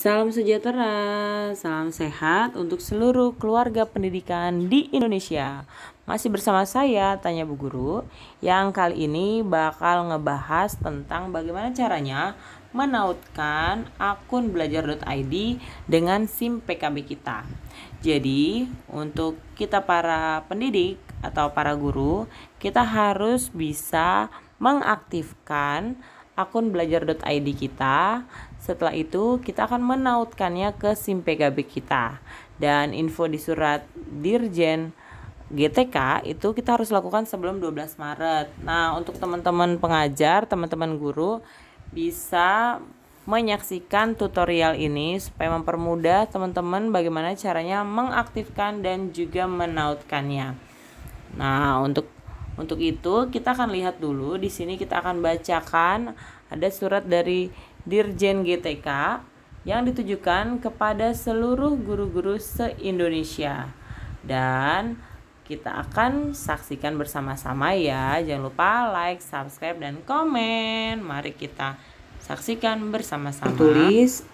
Salam sejahtera, salam sehat untuk seluruh keluarga pendidikan di Indonesia. Masih bersama saya Tanya Bu Guru yang kali ini bakal ngebahas tentang bagaimana caranya menautkan akun belajar.id dengan SIM PKB kita. Jadi, untuk kita para pendidik atau para guru, kita harus bisa mengaktifkan akun belajar.id kita. Setelah itu, kita akan menautkannya ke SIM PKB kita. Dan info di surat Dirjen GTK itu kita harus lakukan sebelum 12 Maret. Nah, untuk teman-teman pengajar, teman-teman guru bisa menyaksikan tutorial ini supaya mempermudah teman-teman bagaimana caranya mengaktifkan dan juga menautkannya. Nah, untuk untuk itu kita akan lihat dulu di sini kita akan bacakan ada surat dari Dirjen GTK yang ditujukan kepada seluruh guru-guru se-Indonesia. Dan kita akan saksikan bersama-sama ya. Jangan lupa like, subscribe, dan komen. Mari kita saksikan bersama-sama. Tulis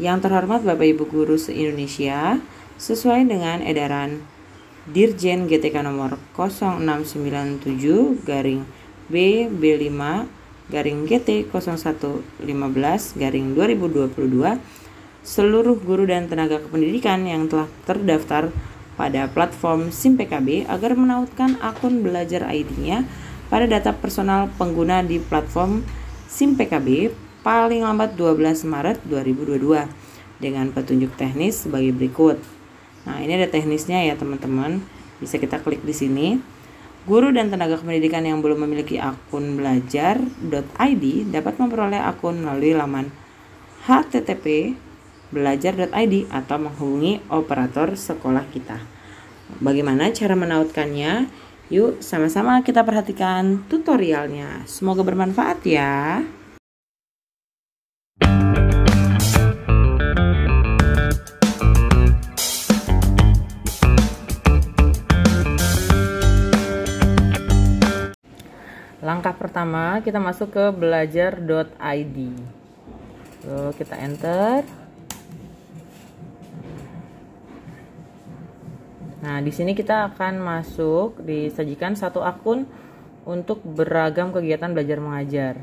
yang terhormat Bapak Ibu Guru se-Indonesia sesuai dengan edaran Dirjen GTK nomor 0697 garing B B5 garing GT 0115 garing 2022 seluruh guru dan tenaga kependidikan yang telah terdaftar pada platform Sim PKB agar menautkan akun belajar ID-nya pada data personal pengguna di platform Sim PKB paling lambat 12 Maret 2022 dengan petunjuk teknis sebagai berikut. Nah, ini ada teknisnya ya, teman-teman. Bisa kita klik di sini. Guru dan tenaga kependidikan yang belum memiliki akun belajar.id dapat memperoleh akun melalui laman http belajar.id atau menghubungi operator sekolah kita. Bagaimana cara menautkannya? Yuk, sama-sama kita perhatikan tutorialnya. Semoga bermanfaat ya. Langkah pertama kita masuk ke belajar.id. Lalu kita enter. Nah, di sini kita akan masuk disajikan satu akun untuk beragam kegiatan belajar mengajar.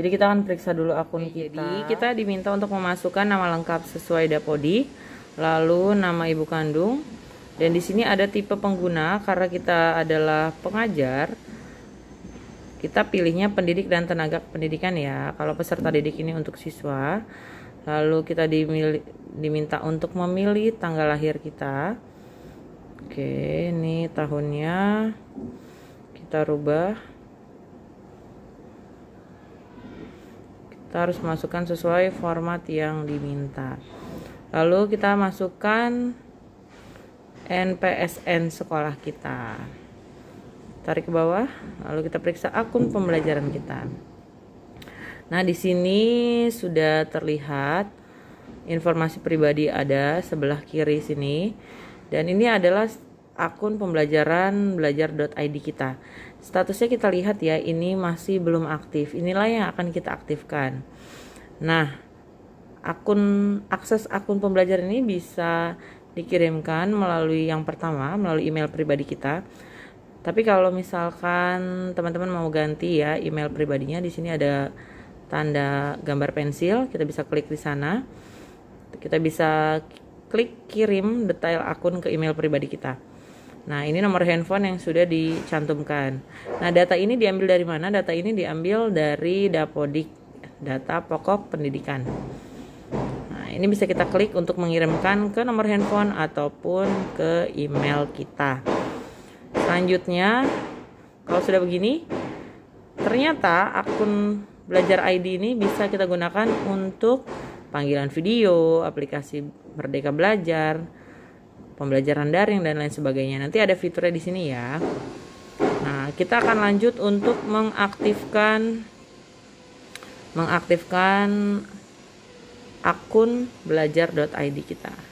Jadi kita akan periksa dulu akun Oke, kita. Jadi kita diminta untuk memasukkan nama lengkap sesuai Dapodi, lalu nama ibu kandung. Dan di sini ada tipe pengguna karena kita adalah pengajar kita pilihnya pendidik dan tenaga pendidikan ya kalau peserta didik ini untuk siswa lalu kita dimilih, diminta untuk memilih tanggal lahir kita oke ini tahunnya kita rubah kita harus masukkan sesuai format yang diminta lalu kita masukkan NPSN sekolah kita tarik ke bawah lalu kita periksa akun pembelajaran kita nah di sini sudah terlihat informasi pribadi ada sebelah kiri sini dan ini adalah akun pembelajaran belajar.id kita statusnya kita lihat ya ini masih belum aktif inilah yang akan kita aktifkan nah akun akses akun pembelajaran ini bisa dikirimkan melalui yang pertama melalui email pribadi kita tapi kalau misalkan teman-teman mau ganti ya email pribadinya di sini ada tanda gambar pensil, kita bisa klik di sana. Kita bisa klik kirim detail akun ke email pribadi kita. Nah, ini nomor handphone yang sudah dicantumkan. Nah, data ini diambil dari mana? Data ini diambil dari Dapodik, data pokok pendidikan. Nah, ini bisa kita klik untuk mengirimkan ke nomor handphone ataupun ke email kita selanjutnya kalau sudah begini ternyata akun belajar ID ini bisa kita gunakan untuk panggilan video, aplikasi Merdeka Belajar, pembelajaran daring dan lain sebagainya. Nanti ada fiturnya di sini ya. Nah, kita akan lanjut untuk mengaktifkan mengaktifkan akun belajar.id kita.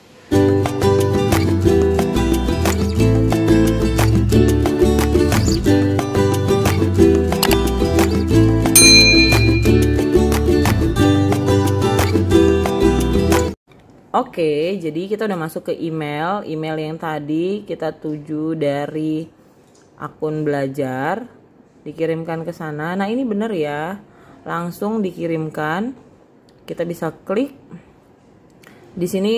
Oke, jadi kita udah masuk ke email. Email yang tadi kita tuju dari akun belajar, dikirimkan ke sana. Nah, ini bener ya, langsung dikirimkan. Kita bisa klik di sini.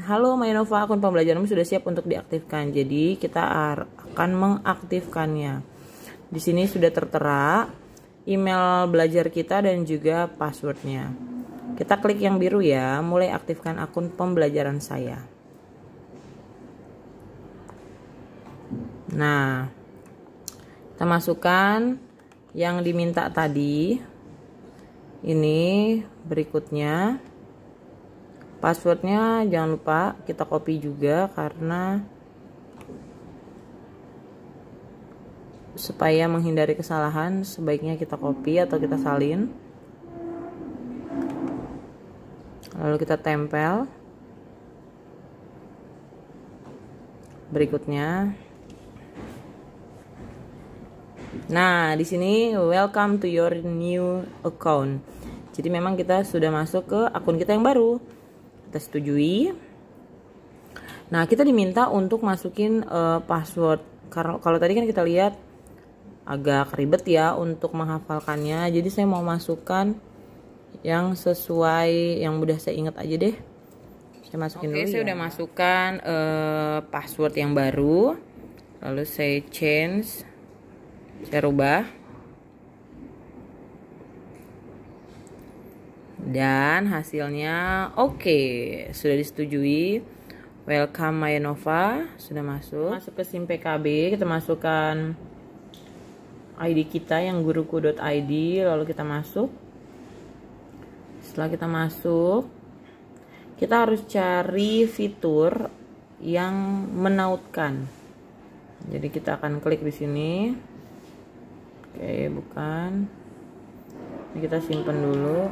Halo Mayanova, akun pembelajaranmu sudah siap untuk diaktifkan. Jadi, kita akan mengaktifkannya. Di sini sudah tertera email belajar kita dan juga passwordnya. Kita klik yang biru ya, mulai aktifkan akun pembelajaran saya. Nah, kita masukkan yang diminta tadi. Ini berikutnya. Passwordnya jangan lupa kita copy juga karena supaya menghindari kesalahan sebaiknya kita copy atau kita salin. lalu kita tempel berikutnya nah di sini welcome to your new account jadi memang kita sudah masuk ke akun kita yang baru kita setujui nah kita diminta untuk masukin uh, password karena kalau tadi kan kita lihat agak ribet ya untuk menghafalkannya jadi saya mau masukkan yang sesuai yang udah saya ingat aja deh saya masukin okay, dulu saya ya. udah masukkan uh, password yang baru lalu saya change saya rubah dan hasilnya oke okay, sudah disetujui welcome Mayanova sudah masuk masuk ke SIM PKB kita masukkan ID kita yang guruku.id lalu kita masuk setelah kita masuk kita harus cari fitur yang menautkan jadi kita akan klik di sini oke bukan ini kita simpan dulu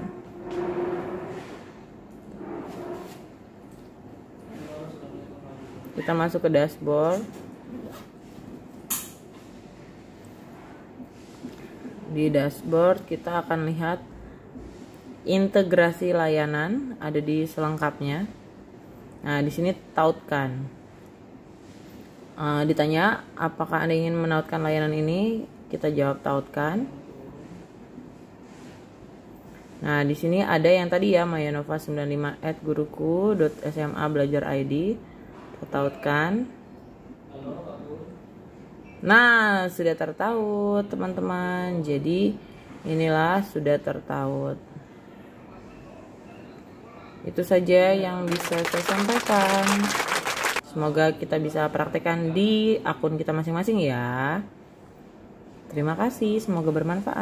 kita masuk ke dashboard di dashboard kita akan lihat integrasi layanan ada di selengkapnya. Nah, di sini tautkan. E, ditanya apakah Anda ingin menautkan layanan ini, kita jawab tautkan. Nah, di sini ada yang tadi ya mayanova belajar id Kita tautkan. Nah, sudah tertaut, teman-teman. Jadi, inilah sudah tertaut itu saja yang bisa saya sampaikan semoga kita bisa praktekkan di akun kita masing-masing ya terima kasih semoga bermanfaat